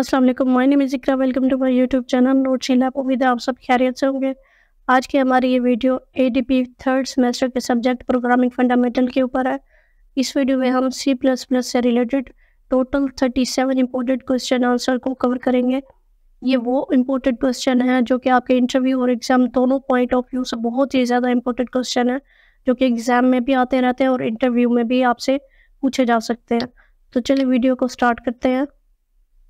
Aslam my welcome to my YouTube channel नोट शीला उम्मीद है आप सब खैरियत से होंगे आज की हमारी ये वीडियो एडीपी थर्ड सेमेस्टर के सब्जेक्ट प्रोग्रामिंग फंडामेंटल के ऊपर है इस वीडियो में हम सी प्लस प्लस से related total thirty seven imported question answer को कवर करेंगे ये वो इम्पोर्टेंट क्वेश्चन है जो कि आपके इंटरव्यू और एग्ज़ाम दोनों पॉइंट ऑफ व्यू से बहुत ही ज़्यादा इम्पोर्टेंट क्वेश्चन है जो कि एग्ज़ाम में भी आते रहते हैं और इंटरव्यू में भी आपसे पूछे जा सकते हैं तो चलिए वीडियो को स्टार्ट करते हैं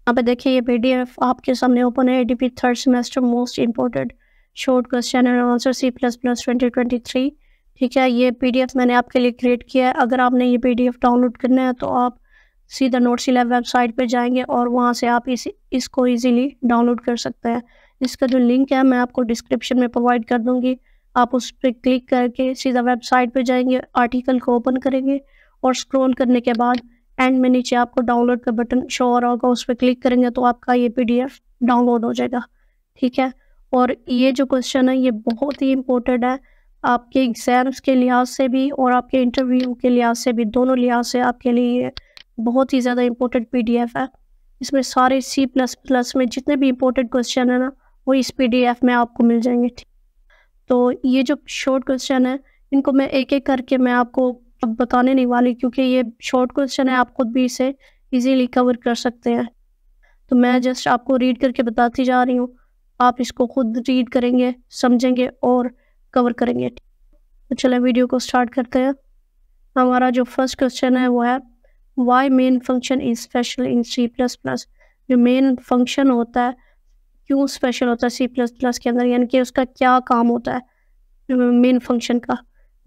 यहाँ पे देखिए ये पीडीएफ आपके सामने ओपन है ADP third semester most important short question and answer C plus plus twenty twenty three ठीक है ये पीडीएफ मैंने आपके लिए क्रिएट किया है अगर आपने ये पीडीएफ डाउनलोड करना है तो आप सीधा नोट सी वेबसाइट पर जाएंगे और वहाँ से आप इस इसको ईजिली डाउनलोड कर सकते हैं इसका जो लिंक है मैं आपको डिस्क्रिप्शन में प्रोवाइड कर दूँगी आप उस पर क्लिक करके सीधा वेबसाइट पर जाएंगे आर्टिकल को ओपन करेंगे और स्क्रॉल करने के बाद एंड में नीचे आपको डाउनलोड का बटन शो हो रहा होगा उस पर क्लिक करेंगे तो आपका ये पीडीएफ डाउनलोड हो जाएगा ठीक है और ये जो क्वेश्चन है ये बहुत ही इम्पोर्टेंट है आपके एग्ज़ाम्स के लिहाज से भी और आपके इंटरव्यू के लिहाज से भी दोनों लिहाज से आपके लिए ये बहुत ही ज़्यादा इम्पोर्टेंट पी है इसमें सारे सी प्लस प्लस में जितने भी इम्पोर्टेंट क्वेश्चन है ना वो इस पी में आपको मिल जाएंगे तो ये जो शॉर्ट क्वेश्चन है इनको मैं एक एक करके मैं आपको अब बताने नहीं वाली क्योंकि ये शॉर्ट क्वेश्चन है आप खुद भी इसे इजीली कवर कर सकते हैं तो मैं जस्ट आपको रीड करके बताती जा रही हूँ आप इसको खुद रीड करेंगे समझेंगे और कवर करेंगे तो चले वीडियो को स्टार्ट करते हैं हमारा जो फर्स्ट क्वेश्चन है वो है why main function is special in C plus plus जो मेन फंक्शन होता है क्यों स्पेशल होता है सी प्लस प्लस के अंदर यानी कि उसका क्या काम होता है मेन फंक्शन का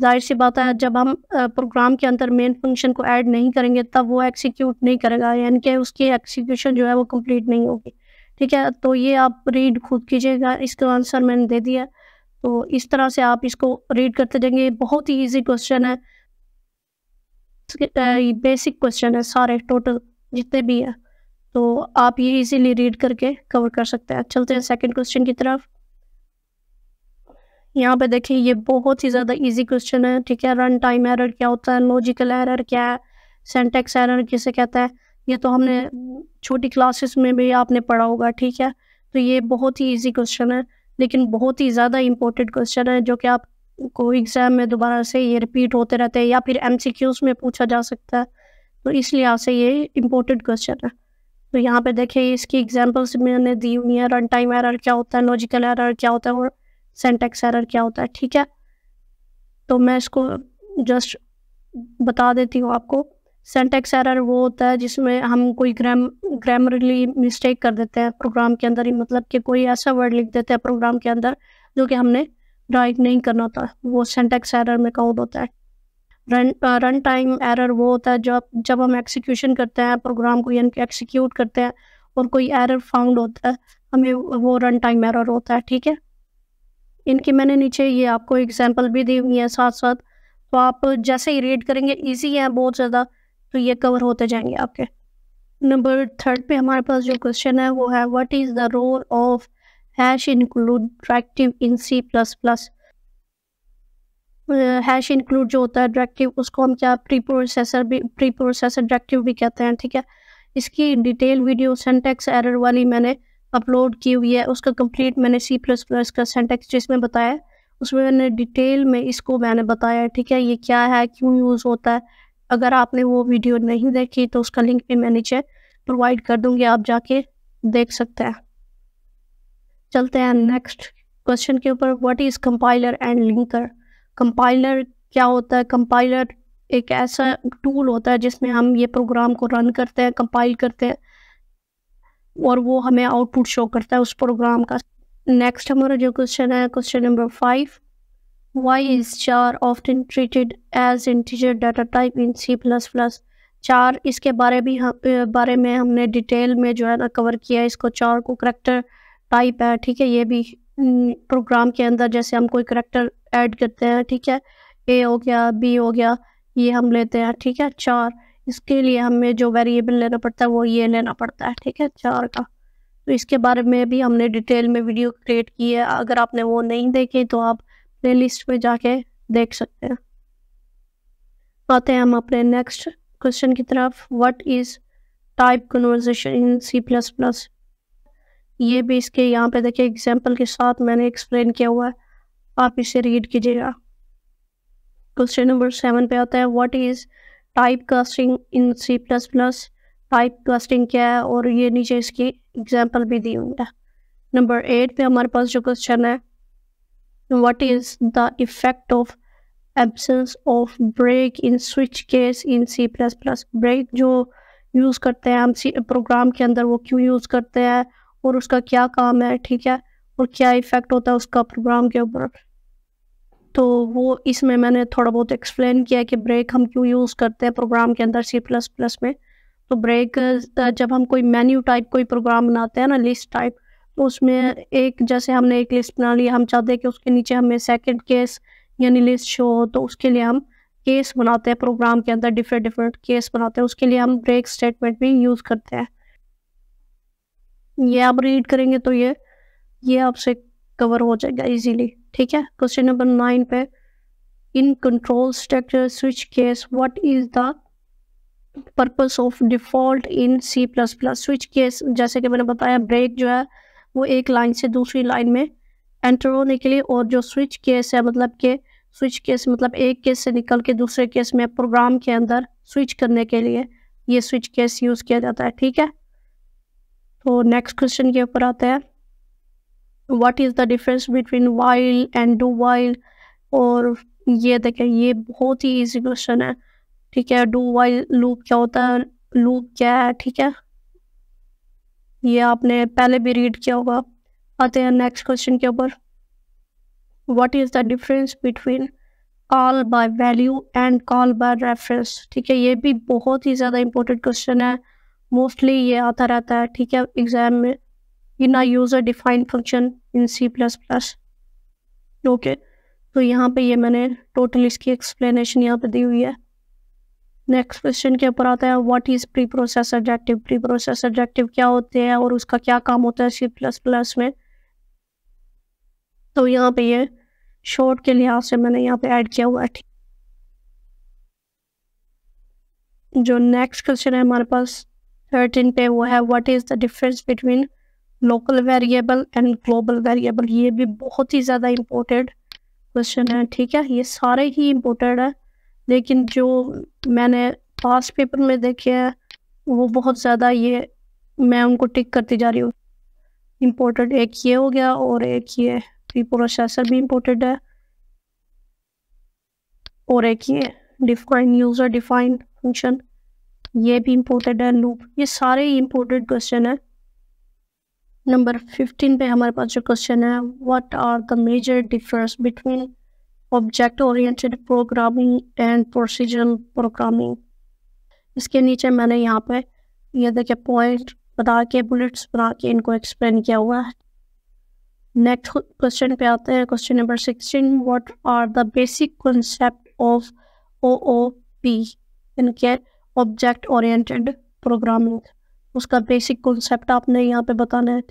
जाहिर सी बात है जब हम प्रोग्राम के अंदर मेन फंक्शन को ऐड नहीं करेंगे तब वो एक्सिक्यूट नहीं करेगा यानी कि उसकी एक्सिक्यूशन जो है वो कंप्लीट नहीं होगी ठीक है तो ये आप रीड खुद कीजिएगा इसका आंसर मैंने दे दिया तो इस तरह से आप इसको रीड करते जाएंगे बहुत ही ईजी क्वेश्चन है बेसिक क्वेश्चन है सारे टोटल जितने भी हैं तो आप ये इजीली रीड करके कवर कर सकते हैं चलते हैं सेकंड क्वेश्चन की तरफ यहाँ पे देखिए ये बहुत ही ज़्यादा इजी क्वेश्चन है ठीक है रन टाइम एरर क्या होता है लॉजिकल एरर क्या है सेंटेक्स एरर किसे कहता है ये तो हमने छोटी क्लासेस में भी आपने पढ़ा होगा ठीक है तो ये बहुत ही इजी क्वेश्चन है लेकिन बहुत ही ज़्यादा इम्पोर्टेंट क्वेश्चन है जो कि आपको एग्ज़ाम में दोबारा से ये रिपीट होते रहते हैं या फिर एम में पूछा जा सकता है तो इसलिए आपसे ये इम्पोर्टेंट क्वेश्चन है तो यहाँ पे देखिए इसकी एग्जाम्पल्स मैंने दी हुई है रन टाइम एरर क्या होता है लॉजिकल एरर क्या होता है और सेंटेक्स एरर क्या होता है ठीक है तो मैं इसको जस्ट बता देती हूँ आपको सेंटेक्स एरर वो होता है जिसमें हम कोई ग्राम ग्रामरली मिस्टेक कर देते हैं प्रोग्राम के अंदर ही मतलब कि कोई ऐसा वर्ड लिख देते हैं प्रोग्राम के अंदर जो कि हमने राइट नहीं करना होता वो सेंटेक्स एरर में काउंट होता है रन रन टाइम एरर वो होता है जब जब हम एक्सिक्यूशन करते हैं प्रोग्राम को यानी कि एक्सिक्यूट करते हैं और कोई एरर फाउंड होता है हमें वो रन टाइम एरर होता है ठीक है इनकी मैंने नीचे ये आपको एग्जाम्पल भी दी हुई है साथ साथ तो आप जैसे ही रीड करेंगे ईजी है बहुत ज़्यादा तो ये कवर होते जाएंगे आपके नंबर थर्ड पे हमारे पास जो क्वेश्चन है वो है what is the role of hash include directive in C plus plus hash include जो होता है डायरेक्टिव उसको हम क्या प्री प्रोसेसर भी प्री प्रोसेसर डायरेक्टिव भी कहते हैं ठीक है इसकी डिटेल वीडियो सेंटेक्स एरर वाली मैंने अपलोड की हुई है उसका कंप्लीट मैंने सी प्लस प्लस का सेंटेक्स जिसमें बताया उसमें मैंने डिटेल में इसको मैंने बताया ठीक है ये क्या है क्यों यूज़ होता है अगर आपने वो वीडियो नहीं देखी तो उसका लिंक भी मैं नीचे प्रोवाइड कर दूंगी आप जाके देख सकते हैं चलते हैं नेक्स्ट क्वेश्चन के ऊपर what is compiler and linker compiler क्या होता है कंपाइलर एक ऐसा टूल होता है जिसमें हम ये प्रोग्राम को रन करते हैं कंपाइल करते हैं और वो हमें आउटपुट शो करता है उस प्रोग्राम का नेक्स्ट हमारा जो क्वेश्चन है question number five why is char often treated as integer data type in C plus plus char इसके बारे भी हम बारे में हमने डिटेल में जो है ना कवर किया है इसको चार को करेक्टर टाइप है ठीक है ये भी प्रोग्राम के अंदर जैसे हम कोई करेक्टर ऐड करते हैं ठीक है ए हो गया बी हो गया ये हम लेते हैं ठीक है चार इसके लिए हमें जो वेरिएबल लेना पड़ता है वो ये लेना पड़ता है ठीक है चार का तो इसके बारे में भी हमने डिटेल में वीडियो क्रिएट की है अगर आपने वो नहीं देखी तो आप प्ले लिस्ट में जाके देख सकते हैं आते हैं हम अपने नेक्स्ट क्वेश्चन की तरफ what is type conversion in C plus plus ये भी इसके यहाँ पे देखिए एग्जाम्पल के साथ मैंने एक्सप्लेन किया हुआ है आप इसे रीड कीजिएगा क्वेश्चन नंबर सेवन पे आता है what is type casting in C plus plus type casting क्या है और ये नीचे इसकी एग्जाम्पल भी दी हुई है नंबर एट पे हमारे पास जो क्वेश्चन है what is the effect of absence of break in switch case in C plus plus break जो यूज़ करते हैं हम सी प्रोग्राम के अंदर वो क्यों यूज़ करते हैं और उसका क्या काम है ठीक है और क्या इफ़ेक्ट होता है उसका प्रोग्राम के ऊपर तो वो इसमें मैंने थोड़ा बहुत एक्सप्लेन किया कि ब्रेक हम क्यों यूज़ करते हैं प्रोग्राम के अंदर सी प्लस प्लस में तो ब्रेक हम्म। जब हम कोई मेन्यू टाइप कोई प्रोग्राम बनाते हैं ना लिस्ट टाइप तो उसमें हम्म। एक जैसे हमने एक लिस्ट बना ली हम चाहते हैं कि उसके नीचे हमें सेकेंड केस यानी लिस्ट शो हो तो उसके लिए हम केस बनाते हैं प्रोग्राम के अंदर डिफरेंट डिफरेंट केस बनाते हैं उसके लिए हम ब्रेक स्टेटमेंट भी यूज़ करते हैं ये आप रीड करेंगे तो ये ये आपसे कवर हो जाएगा इजीली ठीक है क्वेश्चन नंबर नाइन पे in control structure switch case what is the purpose of default in C plus plus switch case जैसे कि मैंने बताया ब्रेक जो है वो एक लाइन से दूसरी लाइन में एंटर होने के लिए और जो स्विच केस है मतलब के स्विच केस मतलब एक केस से निकल के दूसरे केस में प्रोग्राम के अंदर स्विच करने के लिए ये स्विच केस यूज़ किया जाता है ठीक है तो नेक्स्ट क्वेश्चन के ऊपर आता है what is the difference between while and do while और ये देखें ये बहुत ही इजी क्वेश्चन है ठीक है डू वाइल लूप क्या होता है लूप क्या है ठीक है ये आपने पहले भी रीड किया होगा आते हैं नेक्स्ट क्वेश्चन के ऊपर what is the difference between call by value and call by reference ठीक है ये भी बहुत ही ज़्यादा इंपॉर्टेंट क्वेश्चन है मोस्टली ये आता रहता है ठीक है एग्जाम में in a in a function in C plus plus okay तो यहाँ पे ये मैंने टोटल इसकी एक्सप्लेनेशन यहाँ पे दी हुई है नेक्स्ट क्वेश्चन के ऊपर आता है what is preprocess adjective preprocess adjective क्या होते हैं और उसका क्या काम होता है सी प्लस प्लस में तो यहाँ पे ये शॉर्ट के लिहाज से मैंने यहाँ पे ऐड किया हुआ है जो नेक्स्ट क्वेश्चन है हमारे पास थर्टीन पे वो है what is the difference between local variable and global variable ये भी बहुत ही ज़्यादा इम्पोर्टेंट क्वेश्चन है ठीक है ये सारे ही इम्पोर्टेंट है लेकिन जो मैंने पास्ट पेपर में देखे हैं वो बहुत ज़्यादा ये मैं उनको टिक करती जा रही हूँ इम्पोर्टेंट एक ये हो गया और एक ये प्रोसेसर भी इम्पोर्टेंट है और एक ये डिफाइन यूज़र डिफाइन फंक्शन ये भी इम्पोर्टेंट है लूप ये सारे ही इम्पोर्टेंट क्वेश्चन है नंबर फिफ्टीन पे हमारे पास जो क्वेश्चन है what are the major difference between object oriented programming and procedural programming इसके नीचे मैंने यहाँ पे ये देखे पॉइंट बता के बुलेट्स बना के इनको एक्सप्लेन किया हुआ है नेक्स्ट क्वेश्चन पे आते हैं question number sixteen what are the basic concept of O O P इनके ऑब्जेक्ट ओरिएंटेड प्रोग्रामिंग उसका बेसिक कॉन्सेप्ट आपने यहाँ पे बताना है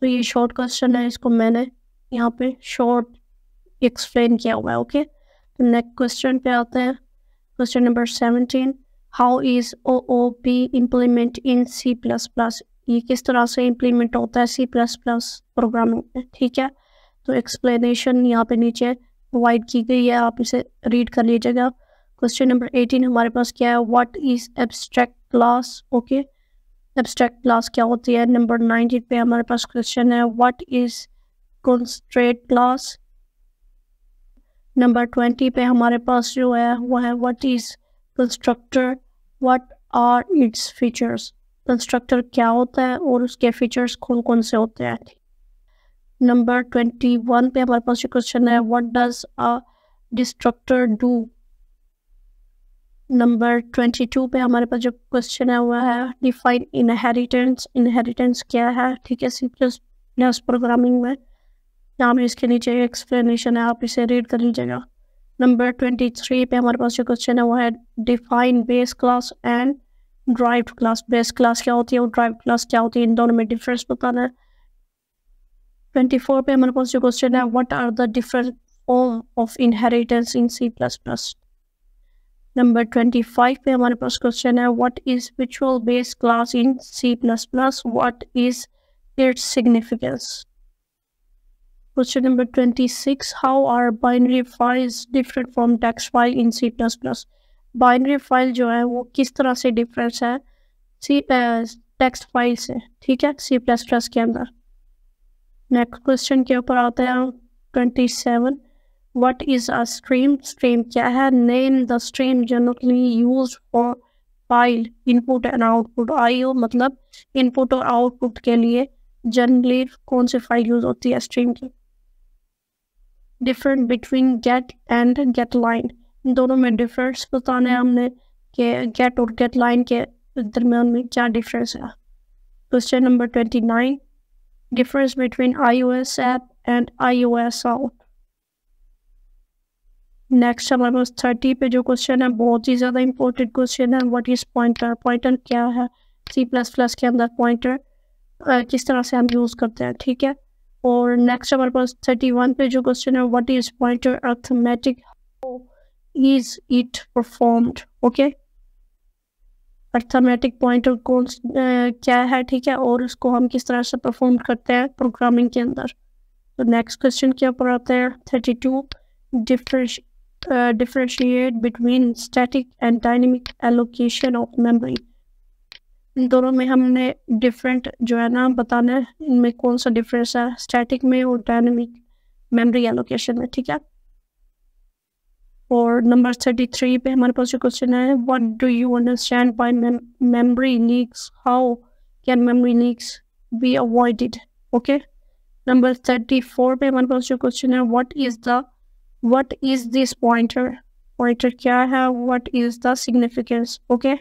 तो ये शॉर्ट क्वेश्चन है इसको मैंने यहाँ पे शॉर्ट एक्सप्लेन किया हुआ है ओके तो नेक्स्ट क्वेश्चन पे आते हैं question number seventeen how is O O P implement in C plus plus ये किस तरह से इम्प्लीमेंट होता है सी प्लस प्लस प्रोग्रामिंग में ठीक है तो एक्सप्लेनेशन यहाँ पे नीचे प्रोवाइड की गई है आप इसे रीड कर लीजिएगा क्वेश्चन नंबर एटीन हमारे पास क्या है what is abstract class okay abstract class क्या होती है नंबर नाइनटीन पे हमारे पास क्वेश्चन है what is concrete class number twenty पे हमारे पास जो है वो है what is constructor what are its features constructor क्या होता है और उसके फीचर्स कौन कौन से होते हैं नंबर ट्वेंटी वन पे हमारे पास जो क्वेश्चन है what does a destructor do number twenty two पे हमारे पास जो क्वेश्चन है हुआ है डिफाइन इनहेरिटेंस इनहेरिटेंस क्या है ठीक है सी प्लस प्लस प्रोग्रामिंग में यहाँ पे इसके नीचे एक्सप्लेनेशन है आप इसे रीड कर लीजिएगा नंबर ट्वेंटी थ्री पे हमारे पास जो क्वेश्चन है वो है define base class and derived class base class क्या होती है और ड्राइव क्लास क्या होती है इन दोनों में डिफरेंस बताना है ट्वेंटी फोर पे हमारे पास जो क्वेश्चन है what are the different of inheritance in C plus plus Number 25 पे हमारे पास क्वेश्चन है व्हाट इज विचुअल base class in C plus plus what is its significance question number 26 how are binary files different from text file in C plus plus binary file जो है वो किस तरह से डिफरेंस है सी टेक्स्ट फाइल से ठीक है सी प्लस प्लस के अंदर नेक्स्ट क्वेश्चन के ऊपर आते हैं 27 what is a stream Stream क्या है? Name the stream generally use for file input and output. I/O मतलब इनपुट और आउटपुट के लिए जनरली कौन सी फाइल यूज होती है स्ट्रीम की different between get and get line दोनों में डिफरेंस बताना है हमने के गेट और गेट लाइन के दरम्यान में क्या डिफरेंस है question number twenty nine difference between I O S app and I O S out next हमारे पास थर्टी पे जो क्वेश्चन है बहुत ही ज़्यादा इंपॉर्टेंट क्वेश्चन है व्हाट इज़ पॉइंटर पॉइंटर क्या है सी प्लस प्लस के अंदर पॉइंटर किस तरह से हम यूज़ करते हैं ठीक है और नेक्स्ट हमारे पास थर्टी वन पे जो क्वेश्चन है what is pointer arithmetic is it performed okay arithmetic pointer कौन क्या है ठीक है और उसको हम किस तरह से परफॉर्म करते हैं प्रोग्रामिंग के अंदर तो नेक्स्ट क्वेश्चन के ऊपर आते हैं thirty two difference uh, differentiate between static and dynamic allocation of memory इन दोनों में हमने डिफरेंट जो है ना बताना है इनमें कौन सा डिफरेंस है स्टैटिक में और डायनेमिक मेमोरी एलोकेशन में ठीक है और नंबर थर्टी थ्री पे हमारे पास जो क्वेश्चन है what do you understand by memory leaks how can memory leaks be avoided okay number thirty four पे हमारे पास जो क्वेश्चन है what is the what is this pointer pointer क्या है what is the significance okay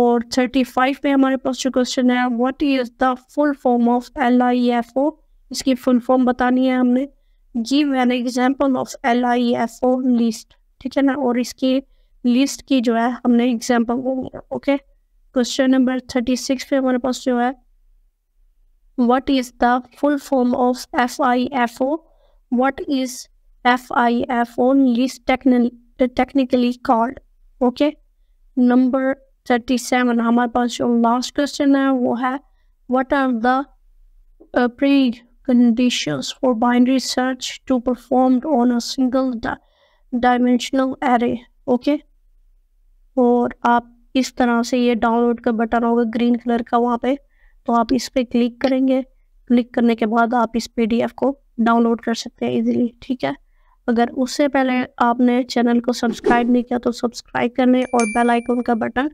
और thirty five पे हमारे पास जो क्वेश्चन है what is the full form of L I F O इसकी फुल फॉर्म बतानी है हमने give an example of L I F O list ठीक है ना और इसकी लिस्ट की जो है हमने example okay question number thirty six पे हमारे पास जो है what is the full form of F I F O what is FIF only is techni technically called. Okay. Number 37. हमारे पास जो last question है वो है What are the uh, preconditions for binary search to performed on a single di dimensional array? Okay. और आप इस तरह से ये डाउनलोड का बटन होगा ग्रीन कलर का वहाँ पे तो आप इस पर क्लिक करेंगे क्लिक करने के बाद आप इस पीडीएफ को डाउनलोड कर सकते हैं इजीली ठीक है अगर उससे पहले आपने चैनल को सब्सक्राइब नहीं किया तो सब्सक्राइब कर लें और बेल आइकन का बटन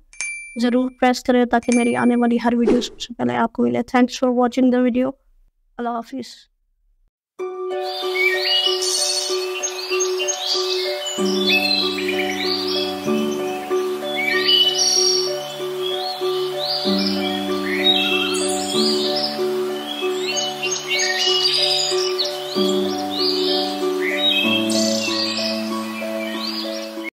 ज़रूर प्रेस करें ताकि मेरी आने वाली हर वीडियो सबसे पहले आपको मिले thanks for watching the video अल्लाह हाफिज़